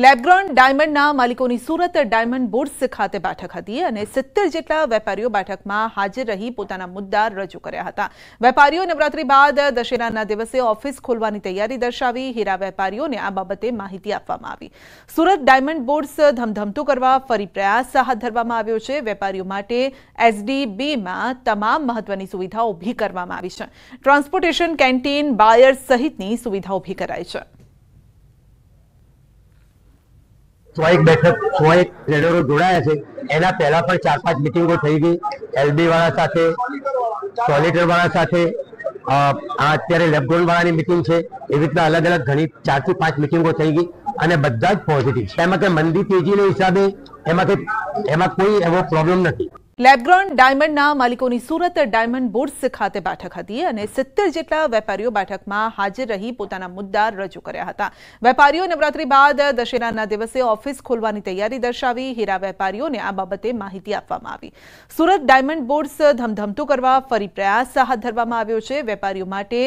Lab-grown ડાયમંડના માલિકોની Surat diamond bourse ખાતે બેઠક હતી અને સિત્તેર જેટલા વેપારીઓ બેઠકમાં હાજર રહી પોતાના મુદ્દા રજૂ કર્યા હતા વેપારીઓ નવરાત્રી બાદ દશેરાના દિવસે ઓફિસ ખોલવાની તૈયારી દર્શાવી હીરા વેપારીઓને આ બાબતે માહિતી આપવામાં આવી સુરત ડાયમંડ બોર્ડ્સ ધમધમતું કરવા ફરી પ્રયાસ હાથ ધરવામાં આવ્યો છે વેપારીઓ માટે એસડીબીમાં તમામ મહત્વની સુવિધાઓ ઊભી કરવામાં આવી છે ટ્રાન્સપોર્ટેશન કેન્ટીન બાયર્સ સહિતની સુવિધા ઊભી કરાઈ છે સો એક બેઠક સો એક ટ્રેડરો જોડાયા છે એના પહેલા પણ ચાર પાંચ મિટિંગો થઈ ગઈ એલબી વાળા સાથે સોલિટર વાળા સાથે અત્યારે લેફ્ટોન વાળાની મિટિંગ છે એવી રીતના અલગ અલગ ઘણી ચારથી પાંચ મિટિંગો થઈ ગઈ અને બધા જ પોઝિટિવ છે એમાં કઈ મંદી તેજીના હિસાબે એમાં કઈ એમાં કોઈ એવો પ્રોબ્લેમ નથી લેબગ્રોન ડાયમંડના માલિકોની સુરત ડાયમંડ બોર્ડ્સ ખાતે બેઠક હતી અને સિત્તેર જેટલા વેપારીઓ બેઠકમાં હાજર રહી પોતાના મુદ્દા રજૂ કર્યા હતા વેપારીઓ નવરાત્રી બાદ દશેરાના દિવસે ઓફિસ ખોલવાની તૈયારી દર્શાવી હીરા વેપારીઓને આ બાબતે માહિતી આપવામાં આવી સુરત ડાયમંડ બોર્ડ્સ ધમધમતું કરવા ફરી પ્રયાસ હાથ ધરવામાં આવ્યો છે વેપારીઓ માટે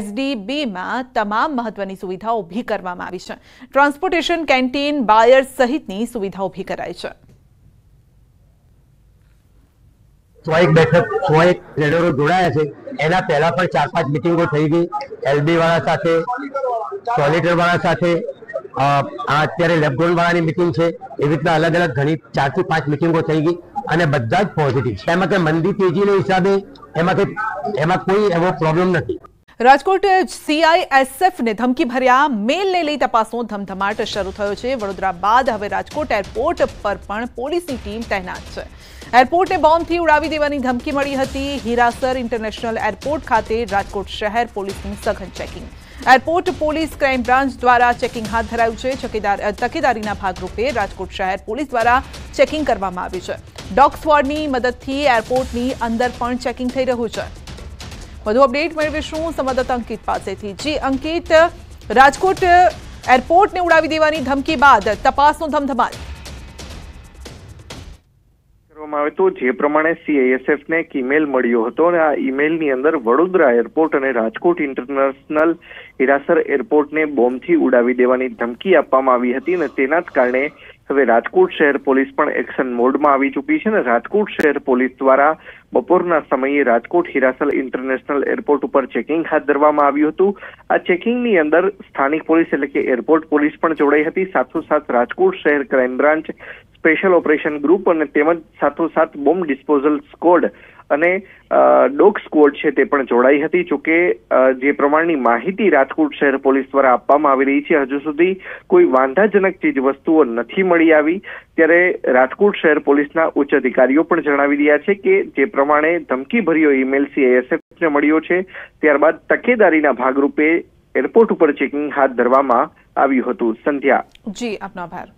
એસડીબીમાં તમામ મહત્વની સુવિધાઓ ઊભી કરવામાં આવી છે ટ્રાન્સપોર્ટેશન કેન્ટીન બાયર્સ સહિતની સુવિધા ઊભી કરાઈ છે સો એક બેઠક સો એક ટ્રેડરો જોડાયા છે એના પહેલા પણ ચાર પાંચ મિટિંગો થઈ ગઈ એલબી વાળા સાથે સોલિટર વાળા સાથે આ અત્યારે લેફ્ટોન વાળાની મિટિંગ છે એવી રીતના અલગ અલગ ઘણી ચાર થી પાંચ મિટિંગો થઈ ગઈ અને બધા જ પોઝિટિવ એમાં કે મંદી તેજીના હિસાબે એમાં કે એમાં કોઈ એવો પ્રોબ્લેમ નથી રાજકોટ એ સીઆઈએએસએફ ને ધમકી ભરીયા મેલ લે લે તપાસો ધમધમાટ શરૂ થયો છે વરોદરાબાદ હવે રાજકોટ એરપોર્ટ પર પણ પોલીસની ટીમ तैनात છે એરપોર્ટ એ બોમ્બ થી ઉડાવી દેવાની ધમકી મળી હતી હિરાસર ઇન્ટરનેશનલ એરપોર્ટ ખાતે રાજકોટ શહેર પોલીસની સઘન checking airport police crime branch દ્વારા ચેકિંગ હાથ ધરાયું છે જકેદાર તકેદારીના ભાગરૂપે રાજકોટ શહેર પોલીસ દ્વારા ચેકિંગ કરવામાં આવી છે ડોગ્સવર્ડની મદદથી એરપોર્ટની અંદર પણ ચેકિંગ થઈ રહ્યો છે વધુ અપડેટ મેળવીશું સંવાદદાતા અંકિત પાસેથી જી અંકિત રાજકોટ એરપોર્ટને ઉડાવી દેવાની ધમકી બાદ તપાસનો ધમધમાટ જે પ્રમાણે સીઆઈએસએફને એક ઈમેલ મળ્યો હતો અને આ ની અંદર વડોદરા એરપોર્ટ અને રાજકોટ ઇન્ટરનેશનલ હિરાસર એરપોર્ટને બોમ્બથી ઉડાવી દેવાની ધમકી આપવામાં આવી હતી અને તેના જ કારણે હવે રાજકોટ શહેર પોલીસ પણ એક્શન મોડમાં આવી ચૂકી છે અને રાજકોટ શહેર પોલીસ દ્વારા બપોરના સમયે રાજકોટ હિરાસલ ઇન્ટરનેશનલ એરપોર્ટ ઉપર ચેકિંગ હાથ ધરવામાં આવ્યું હતું આ ચેકિંગની અંદર સ્થાનિક પોલીસ એટલે કે એરપોર્ટ પોલીસ પણ જોડાઈ હતી સાથોસાથ રાજકોટ શહેર crime branch special operation group અને તેમજ સાથોસાથ બોમ્બ ડિસ્પોઝલ સ્કોડ અને ડોગ સ્કવોડ છે તે પણ જોડાઈ હતી જોકે જે પ્રમાણની માહિતી રાજકોટ શહેર પોલીસ દ્વારા આપવામાં આવી રહી છે હજુ સુધી કોઈ વાંધાજનક ચીજ વસ્તુઓ નથી મળી આવી ત્યારે રાજકોટ શહેર પોલીસના ઉચ્ચ અધિકારીઓ પણ જણાવી રહ્યા છે કે જે પ્રમાણે ધમકીભર્યો ઈમેલ સીઆઈએસએફને મળ્યો છે ત્યારબાદ તકેદારીના ભાગરૂપે એરપોર્ટ ઉપર ચેકિંગ હાથ ધરવામાં આવ્યું હતું સંધ્યા જી આપનો આભાર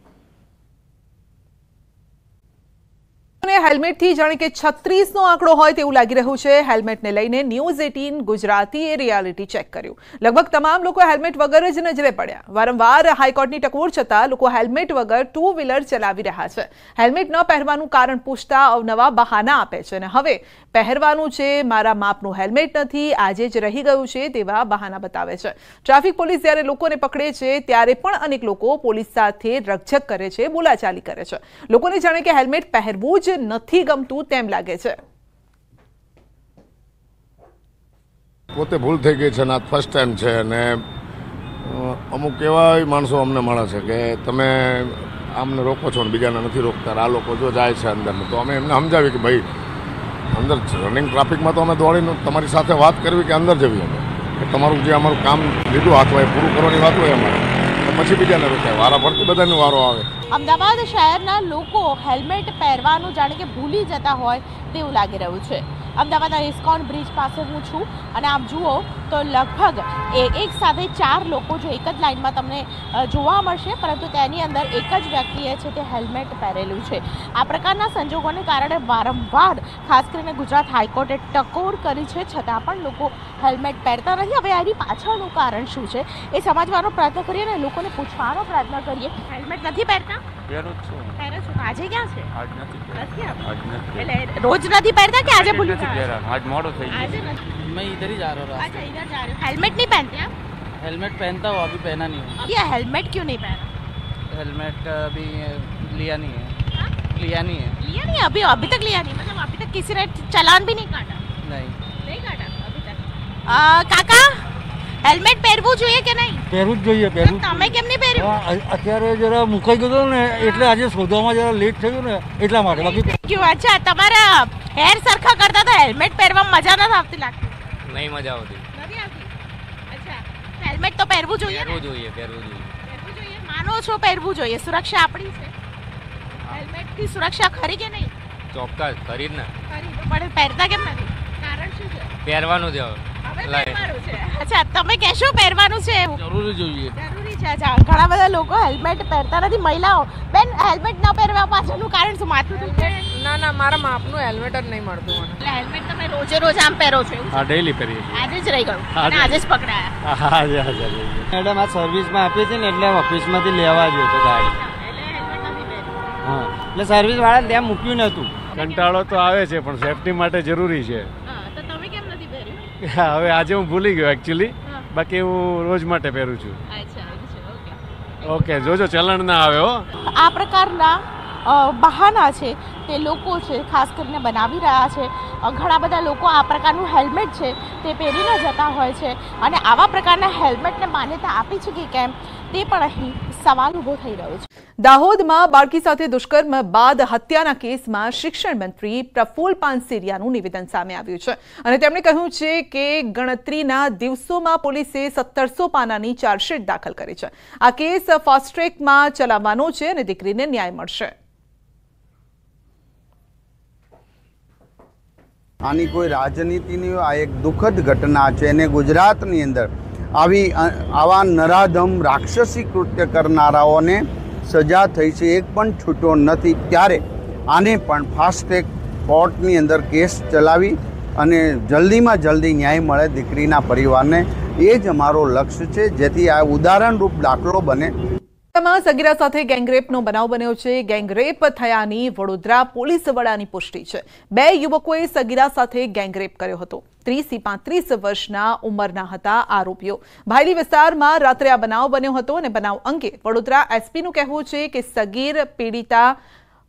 હેલ્મેટ થી જણે કે 36 નો આંકડો હોય તેવું લાગી રહ્યું છે હેલ્મેટ ને લઈને న్యూઝ 18 ગુજરાતી એ リア લિટી ચેક કર્યું લગભગ તમામ લોકો હેલ્મેટ વગર જ નજરે પડ્યા વારંવાર હાઈકોર્ટ ની ઠકવર છતાં લોકો હેલ્મેટ વગર ટુ વ્હીલર ચલાવી રહ્યા છે હેલ્મેટ ન પહેરવાનું કારણ પૂછતા અવ નવા બહાના આપે છે અને હવે પહેરવાનું છે મારા માપ નો હેલ્મેટ નથી આજે જ રહી ગયું છે તેવા બહાના બતાવે છે ટ્રાફિક પોલીસ ત્યારે લોકો ને પકડે છે ત્યારે પણ અનેક લોકો પોલીસ સાથે રક્ષક કરે છે બોલાચાલી કરે છે લોકો ને જણે કે હેલ્મેટ પહેરવું જ નથી ગમતું તેમ લાગે છે પોતે ભૂલ થઈ ગઈ છે અને આ ફર્સ્ટ ટાઈમ છે અને અમુક એવા માણસો અમને મળે છે કે તમે આમને રોકો છો ને બીજાને નથી રોકતા આ લોકો જો જાય છે અંદર તો અમે એમને સમજાવી કે ભાઈ અંદર રનિંગ ટ્રાફિકમાં તો અમે દોડીને તમારી સાથે વાત કરવી કે અંદર જવી અમે તમારું જે અમારું કામ લીધું હાથમાં એ પૂરું કરવાની વાત હોય અમારે પછી બીજાને રોકાય વારાફરતી બધાને વારો આવે અમદાવાદ શહેરના લોકો હેલ્મેટ પહેરવાનું જાણે કે ભૂલી જતા હોય તેવું લાગી રહ્યું છે અમદાવાદના ઇસ્કોન બ્રિજ પાસે હું છું અને આપ જુઓ તો લગભગ એક સાથે ચાર લોકો જો એક જ લાઇનમાં તમને જોવા મળશે પરંતુ તેની અંદર એક જ વ્યક્તિએ છે તે હેલ્મેટ પહેરેલું છે આ પ્રકારના સંજોગોને કારણે વારંવાર ખાસ કરીને ગુજરાત હાઈકોર્ટે ટકોર કરી છે છતાં પણ લોકો હેલ્મેટ પહેરતા નથી હવે આની પાછળનું કારણ શું છે એ સમજવાનો પ્રયત્ન કરીએ અને લોકોને પૂછવાનો પ્રયત્ન કરીએ હેલ્મેટ નથી પહેરતા આજે ક્યાં છે રોજ નથી પહેરતા કે આજે ભૂલી ગયા મેં ઇધર જ આ રહ્યો अंदर जा रहे हो हेलमेट नहीं पहनते आप हेलमेट पहनता हूँ अभी पहना नहीं हूँ ये हेलमेट क्यों नहीं पहना हेलमेट अभी लिया नहीं है हा? लिया नहीं है लिया नहीं अभी अभी तक लिया नहीं मतलब अभी तक किसी ने चलान भी नहीं काटा नहीं नहीं काटा अभी तक आ, काका હેલ્મેટ પહેરવું જોઈએ કે નહીં પહેરવું જ જોઈએ પહેરવું તમે કેમ નહીં પહેર્યું અત્યારે જરા મુકાઈ ગયો ને એટલે આજે શોધવામાં જરા લેટ થયું ને એટલા માટે બાકી ક્યું અચ્છા તમારા હેર સરખા કરતા તો હેલ્મેટ પહેરવામાં મજા નથી આવતી લાગતી નહીં મજા આવતી હેલ્મેટ તો પહેરવું જોઈએ પહેરવું જોઈએ પહેરવું જોઈએ પહેરવું જોઈએ માનો છો પહેરવું જોઈએ સુરક્ષા આપણી છે હેલ્મેટથી સુરક્ષા ખરી કે નહીં ચોક્કસ ખરી ને ખરી પણ પહેરતા કેમ નથી કારણ શું છે પહેરવાનું છે હવે તમે કે શું પહેરવાનું છે ઘણા બધા લોકો હેલ્મેટ પહેરતા નથી મહિલાઓ બેન હેલ્મેટ ન પહેરવા પાછળનું કારણ શું માથું દુખે ના ના મારા માપનું હેલ્મેટ જ નહીં મળતું મને એટલે આમ પહેરો છો આજે જ રહી ગયું સર્વિસમાં આપી હતી ને એટલે ઓફિસમાંથી લેવા જ હતો ગાડી હા એટલે સર્વિસ વાળા ત્યાં મૂક્યું નહોતું કંટાળો તો આવે છે પણ સેફટી માટે જરૂરી છે હવે આજે હું ભૂલી ગયો એકચ્યુઅલી બાકી હું રોજ માટે પહેરું છું ઓકે જોજો ચલણ ના આવે હો આ પ્રકારના બહાના છે તે લોકો છે ખાસ કરીને બનાવી રહ્યા છે ઘણા બધા લોકો આ પ્રકારનું હેલ્મેટ છે તે પહેરીને જતા હોય છે અને આવા પ્રકારના હેલ્મેટને માન્યતા આપી છે કે કેમ તે પણ અહીં સવાલ ઊભો થઈ રહ્યો છે દાહોદમાં બાળકી સાથે દુષ્કર્મ બાદ હત્યાના કેસમાં શિક્ષણ મંત્રી પ્રફુલ પાનસેરિયાનું નિવેદન સામે આવ્યું છે અને તેમણે કહ્યું છે કે ગણતરીના દિવસોમાં પોલીસે સત્તરસો પાનાની ચાર્જશીટ દાખલ કરી છે આ કેસ ફાસ્ટ ટ્રેકમાં ચલાવવાનો છે અને દીકરીને ન્યાય મળશે આની કોઈ રાજનીતિની આ એક દુઃખદ ઘટના છે અને ગુજરાતની અંદર આવી આવા નરાધમ રાક્ષસી કૃત્ય કરનારાઓને સજા થઈ છે એક પણ છૂટો નથી ત્યારે આને પણ ફાસ્ટ ટ્રેક કોર્ટની અંદર કેસ ચલાવી અને જલ્દીમાં જલ્દી ન્યાય મળે દીકરીના પરિવારને એ જ અમારો લક્ષ્ય છે જેથી આ ઉદાહરણરૂપ દાખલો બને માં સગીરા સાથે ગેંગરેપનો બનાવ બન્યો છે ગેંગરેપ થયાની વડોદરા પોલીસ વડાની પુષ્ટિ છે બે યુવકોએ સગીરા સાથે ગેંગરેપ કર્યો હતો ત્રીસથી પાંત્રીસ વર્ષના ઉંમરના હતા આરોપીઓ ભાયલી વિસ્તારમાં રાત્રે આ બનાવ બન્યો હતો અને બનાવ અંગે વડોદરા એસપીનું કહેવું છે કે સગીર પીડિતા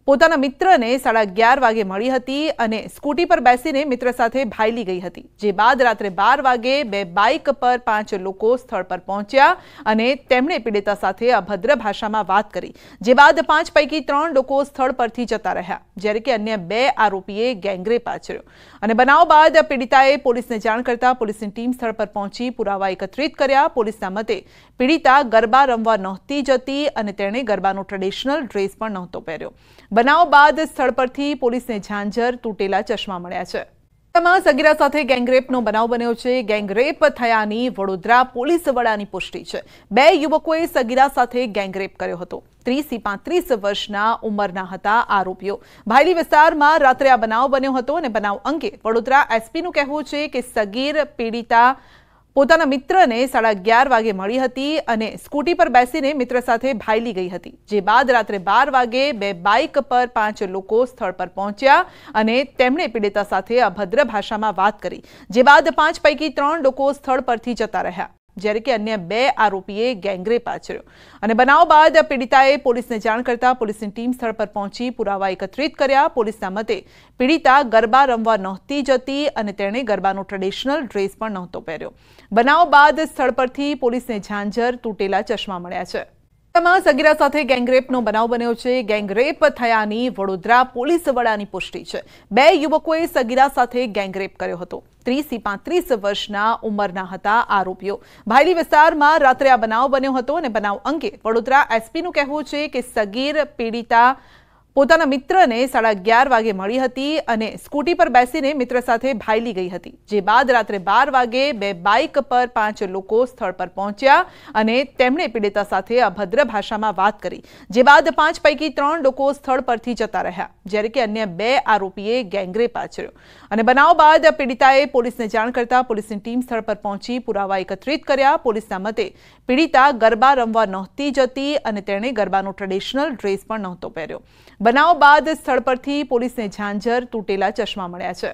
પોતાના મિત્રને 11:30 વાગે મળી હતી અને સ્કૂટી પર બેસીને મિત્ર સાથે ભાઈલી ગઈ હતી. જે બાદ રાત્રે 12 વાગે બે બાઇક પર 5 લોકો સ્થળ પર પહોંચ્યા અને તેમણે પીડિતા સાથે અભદ્ર ભાષામાં વાત કરી. જે બાદ 5 પૈકી 3 લોકો સ્થળ પરથી જતા રહ્યા, જ્યારે કે અન્ય 2 આરોપીએ ગેંગરે પાચર. અને બનાવ બાદ પીડિતાએ પોલીસને જાણ કરતા પોલીસની ટીમ સ્થળ પર પહોંચી, પુરાવા એકત્રિત કર્યા. પોલીસના મતે પીડિતા ગરબા રમવા નહોતી જતી અને તેણે ગરબાનો ટ્રેડિશનલ ડ્રેસ પણ નહોતો પહેર્યો. બનાવ બાદ સ્થળ પરથી પોલીસને ઝાંઝર તૂટેલા ચશ્મા મળ્યા છે તેમાં સગીરા સાથે ગેંગરેપનો બનાવ બન્યો છે ગેંગરેપ થયાની વડોદરા પોલીસ વડાની પુષ્ટિ છે બે યુવકોએ સગીરા સાથે ગેંગરેપ કર્યો હતો ત્રીસથી પાંત્રીસ વર્ષના ઉંમરના હતા આરોપીઓ ભાયલી વિસ્તારમાં રાત્રે આ બનાવ બન્યો હતો અને બનાવ અંગે વડોદરા એસપીનું કહેવું છે કે સગીર પીડિતા પોતાના મિત્રને સાડા અગિયાર વાગે મળી હતી અને સ્કૂટી પર બેસીને મિત્ર સાથે ભાયલી ગઈ હતી જે બાદ રાત્રે બાર વાગે બે બાઇક પર પાંચ લોકો સ્થળ પર પહોંચ્યા અને તેમણે પીડિતા સાથે અભદ્ર ભાષામાં વાત કરી જે બાદ પાંચ પૈકી ત્રણ લોકો સ્થળ પરથી જતા રહ્યા જ્યારે કે અન્ય બે આરોપીએ ગેંગરેપ આચર્યો અને બનાવ બાદ પીડિતાએ પોલીસને જાણ કરતા પોલીસની ટીમ સ્થળ પર પહોંચી પુરાવા એકત્રિત કર્યા પોલીસના મતે પીડિતા ગરબા રમવા નહોતી જતી અને તેણે ગરબાનો ટ્રેડિશનલ ડ્રેસ પણ નહોતો પહેર્યો બનાવ બાદ સ્થળ પરથી પોલીસને ઝાંઝર તૂટેલા ચશ્મા મળ્યા છે માં સગીરા સાથે ગેંગરેપનો બનાવ બન્યો છે ગેંગરેપ થયાની વડોદરા પોલીસ વડાની પુષ્ટિ છે બે યુવકોએ સગીરા સાથે ગેંગરેપ કર્યો હતો ત્રીસથી પાંત્રીસ વર્ષના ઉંમરના હતા આરોપીઓ ભાયલી વિસ્તારમાં રાત્રે આ બનાવ બન્યો હતો અને બનાવ અંગે વડોદરા એસપીનું કહેવું છે કે સગીર પીડિતા પોતાના મિત્રને 11:30 વાગે મળી હતી અને સ્કૂટી પર બેસીને મિત્ર સાથે ભાઈલી ગઈ હતી જે બાદ રાત્રે 12 વાગે બે બાઇક પર પાંચ લોકો સ્થળ પર પહોંચ્યા અને તેમણે પીડિતા સાથે અભદ્ર ભાષામાં વાત કરી જે બાદ પાંચ પૈકી ત્રણ લોકો સ્થળ પરથી જતા રહ્યા જ્યારે કે અન્ય બે આરોપીએ ગેંગરે પાછળ અને બનાવ બાદ પીડિતાએ પોલીસને જાણ કરતા પોલીસની ટીમ સ્થળ પર પહોંચી પુરાવા એકત્રિત કર્યા પોલીસના મતે પીડિતા ગરબા રમવા નહોતી જતી અને તેણે ગરબાનો ટ્રેડિશનલ ડ્રેસ પણ નહોતો પહેર્યો બનાવ બાદ સ્થળ પરથી પોલીસને ઝાંઝર તૂટેલા ચશ્મા મળ્યા છે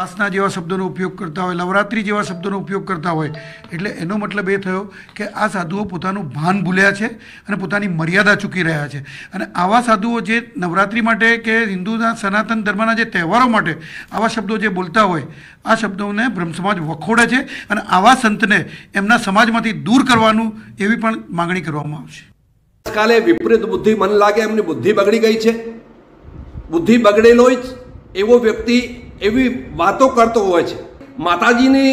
વાસના જેવા શબ્દોનો ઉપયોગ કરતા હોય નવરાત્રિ જેવા શબ્દોનો ઉપયોગ કરતા હોય એટલે એનો મતલબ એ થયો કે આ સાધુઓ પોતાનું ભાન ભૂલ્યા છે અને પોતાની મર્યાદા ચૂકી રહ્યા છે અને આવા સાધુઓ જે નવરાત્રિ માટે કે હિન્દુના સનાતન ધર્મના જે તહેવારો માટે આવા શબ્દો જે બોલતા હોય આ શબ્દોને બ્રહ્મ સમાજ વખોડે છે અને આવા સંતને એમના સમાજમાંથી દૂર કરવાનું એવી પણ માગણી કરવામાં આવશે કાલે વિપરીત બુદ્ધિ મન લાગે એમની બુદ્ધિ બગડી ગઈ છે બુદ્ધિ બગડેલો જ એવો વ્યક્તિ એવી વાતો કરતો હોય છે માતાજીની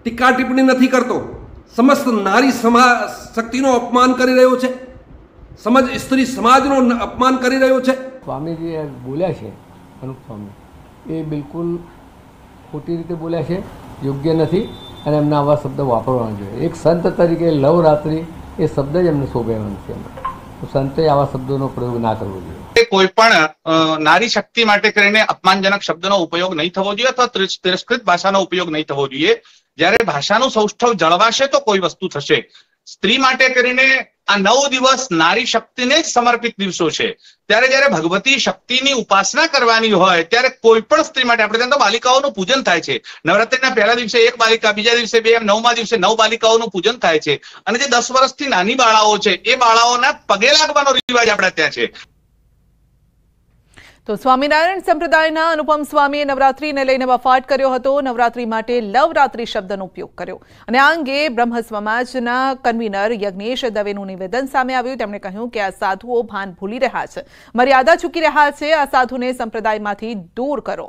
ટીકા ટિપ્પણી નથી કરતો સમસ્ત નારી સમા શક્તિનો અપમાન કરી રહ્યો છે સમજ સ્ત્રી સમાજનો અપમાન કરી રહ્યો છે સ્વામીજી બોલ્યા છે અનુપ સ્વામી એ બિલકુલ ખોટી રીતે બોલ્યા છે યોગ્ય નથી અને એમના આવા શબ્દ વાપરવાના જોઈએ એક સંત તરીકે લવરાત્રિ એ શબ્દ જ એમને શોભે નથી એમને સંતે આવા શબ્દોનો પ્રયોગ ના કરવો જોઈએ કોઈ પણ નારી શક્તિ માટે કરીને અપમાનજનક શબ્દનો ઉપયોગ નહીં થવો જોઈએ અથવા તિરસ્કૃત ભાષાનો ઉપયોગ નહીં થવો જોઈએ જ્યારે ભાષાનું સૌષ્ઠવ જળવાશે તો કોઈ વસ્તુ થશે સ્ત્રી માટે કરીને આ નવ દિવસ નારી શક્તિને સમર્પિત દિવસો છે ત્યારે જયારે ભગવતી શક્તિની ઉપાસના કરવાની હોય ત્યારે કોઈ પણ સ્ત્રી માટે આપણે ત્યાં તો બાલિકાઓનું પૂજન થાય છે નવરાત્રિના પહેલા દિવસે એક બાલિકા બીજા દિવસે બે એમ નવમા દિવસે નવ બાલિકાઓનું પૂજન થાય છે અને જે દસ વર્ષથી નાની બાળાઓ છે એ બાળાઓના પગે લાગવાનો રિવાજ આપણે ત્યાં છે તો સ્વામિનારાયણ સંપ્રદાયના અનુપમ સ્વામીએ નવરાત્રીને લઈને વફાટ કર્યો હતો નવરાત્રી માટે લવરાત્રી શબ્દનો ઉપયોગ કર્યો અને આ અંગે બ્રહ્મ સમાજના કન્વીનર યજ્ઞેશ દવેનું નિવેદન સામે આવ્યું તેમણે કહ્યું કે આ સાધુઓ ભાન ભૂલી રહ્યા છે મર્યાદા ચૂકી રહ્યા છે આ સાધુને સંપ્રદાયમાંથી દૂર કરો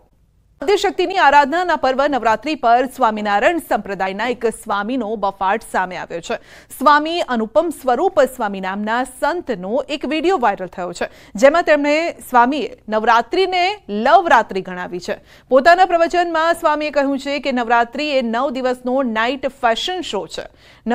આદ્યશક્તિની આરાધનાના પર્વ નવરાત્રી પર સ્વામિનારાયણ સંપ્રદાયના એક સ્વામીનો બફાટ સામે આવ્યો છે સ્વામી અનુપમ સ્વરૂપ સ્વામી નામના સંતનો એક વિડીયો વાયરલ થયો છે જેમાં તેમણે સ્વામીએ નવરાત્રીને લવરાત્રી ગણાવી છે પોતાના પ્રવચનમાં સ્વામીએ કહ્યું છે કે નવરાત્રી એ નવ દિવસનો નાઇટ ફેશન શો છે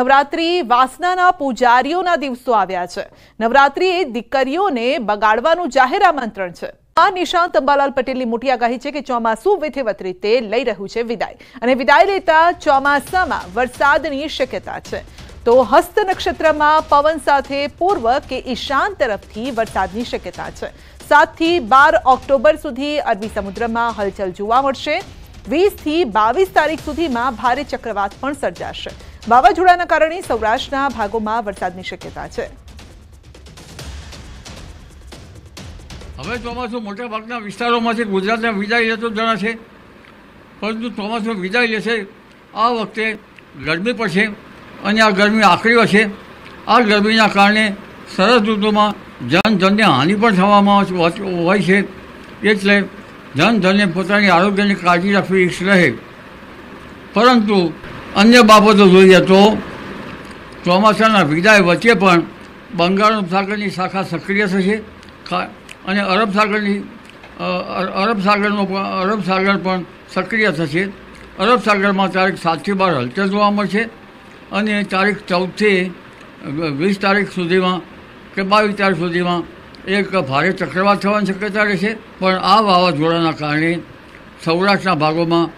નવરાત્રી વાસનાના પૂજારીઓના દિવસો આવ્યા છે નવરાત્રી એ દીકરીઓને બગાડવાનું જાહેર આમંત્રણ છે આ નિશાંત અંબાલાલ પટેલની મોટી આગાહી છે કે ચોમાસું વિધિવત રીતે લઈ રહ્યું છે વિદાય અને વિદાય લેતા ચોમાસામાં વરસાદની શક્યતા છે તો હસ્ત નક્ષત્રમાં પવન સાથે પૂર્વ કે ઈશાન તરફથી વરસાદની શક્યતા છે સાતથી બાર ઓક્ટોબર સુધી અરબી સમુદ્રમાં હલચલ જોવા મળશે વીસથી બાવીસ તારીખ સુધીમાં ભારે ચક્રવાત પણ સર્જાશે વાવાઝોડાના કારણે સૌરાષ્ટ્રના ભાગોમાં વરસાદની શક્યતા છે હવે ચોમાસું મોટા ભાગના વિસ્તારોમાંથી ગુજરાતને વિદાય લેતું જણાશે પરંતુ ચોમાસું વિદાય લેશે આ વખતે ગરમી પડશે અને આ ગરમી આકરી હશે આ ગરમીના કારણે સરસ ઋતુમાં જનધનને હાનિ પણ થવામાં હોય છે એટલે જનધને પોતાની આરોગ્યની કાળજી રાખવી રહે પરંતુ અન્ય બાબતો જોઈએ તો ચોમાસાના વિદાય વચ્ચે પણ બંગાળનું સાગરની શાખા સક્રિય થશે અને અરબ સાગરની અરબ સાગરનો અરબ સાગર પણ સક્રિય થશે અરબ સાગરમાં તારીખ સાતથી બાર હલચલ જોવા મળશે અને તારીખ ચૌદથી વીસ તારીખ સુધીમાં કે બાવીસ તારીખ સુધીમાં એક ભારે ચક્રવાત થવાની શક્યતા રહેશે પણ આ વાવાઝોડાના કારણે સૌરાષ્ટ્રના ભાગોમાં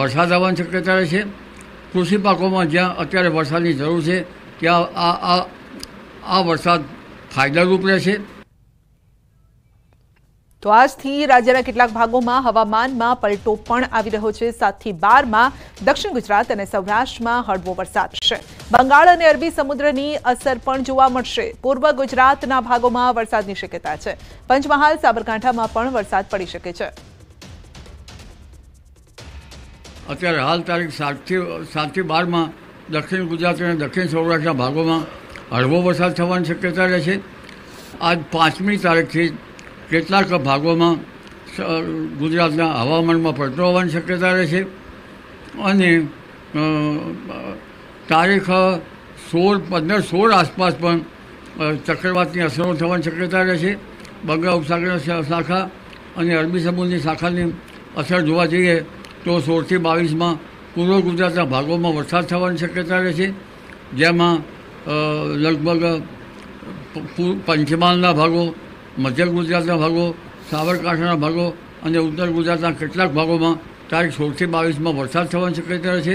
વરસાદ આવવાની શક્યતા રહેશે કૃષિ પાકોમાં જ્યાં અત્યારે વરસાદની જરૂર છે ત્યાં આ આ વરસાદ ફાયદારૂપ રહેશે તો આજથી રાજ્યના કેટલાક ભાગોમાં હવામાનમાં પલટો પણ આવી રહ્યો છે સાતથી બારમાં દક્ષિણ ગુજરાત અને સૌરાષ્ટ્રમાં હળવો વરસાદ છે બંગાળ અને અરબી સમુદ્રની અસર પણ જોવા મળશે પૂર્વ ગુજરાતના ભાગોમાં વરસાદની શક્યતા છે પંચમહાલ સાબરકાંઠામાં પણ વરસાદ પડી શકે છે અત્યારે હાલ તારીખ સાતથી સાતથી બારમાં દક્ષિણ ગુજરાત અને દક્ષિણ સૌરાષ્ટ્રના ભાગોમાં હળવો વરસાદ થવાની શક્યતા રહેશે આજ પાંચમી તારીખથી કેટલાક ભાગોમાં ગુજરાતના હવામાનમાં પડતો હોવાની શક્યતા રહે છે અને તારીખ સોળ પંદર સોળ આસપાસ પણ ચક્રવાતની અસરો થવાની શક્યતા રહેશે બંગાળ ઉપસાગરની શાખા અને અરબી સમુદ્રની શાખાની અસર જોવા જઈએ તો સોળથી બાવીસમાં પૂર્વ ગુજરાતના ભાગોમાં વરસાદ થવાની શક્યતા રહે છે જેમાં લગભગ પંચમહાલના ભાગો મધ્ય ગુજરાતના ભાગો સાબરકાંઠાના ભાગો અને ઉત્તર ગુજરાતના કેટલાક ભાગોમાં તારીખ સોળથી બાવીસમાં વરસાદ થવાની શક્યતા છે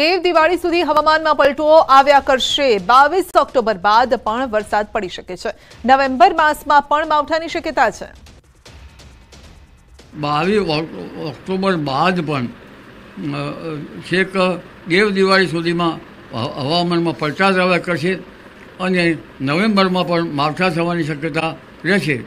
દેવ દિવાળી સુધી હવામાનમાં પલટો આવ્યા કરશે બાવીસ ઓક્ટોબર બાદ પણ વરસાદ પડી શકે છે નવેમ્બર માસમાં પણ માવઠાની શક્યતા છે બાવીસ ઓક્ટોબર બાદ પણ છેક દેવ દિવાળી સુધીમાં હવામાનમાં પલટા જ આવ્યા કરશે અને નવેમ્બરમાં પણ માવઠા થવાની શક્યતા રહેશે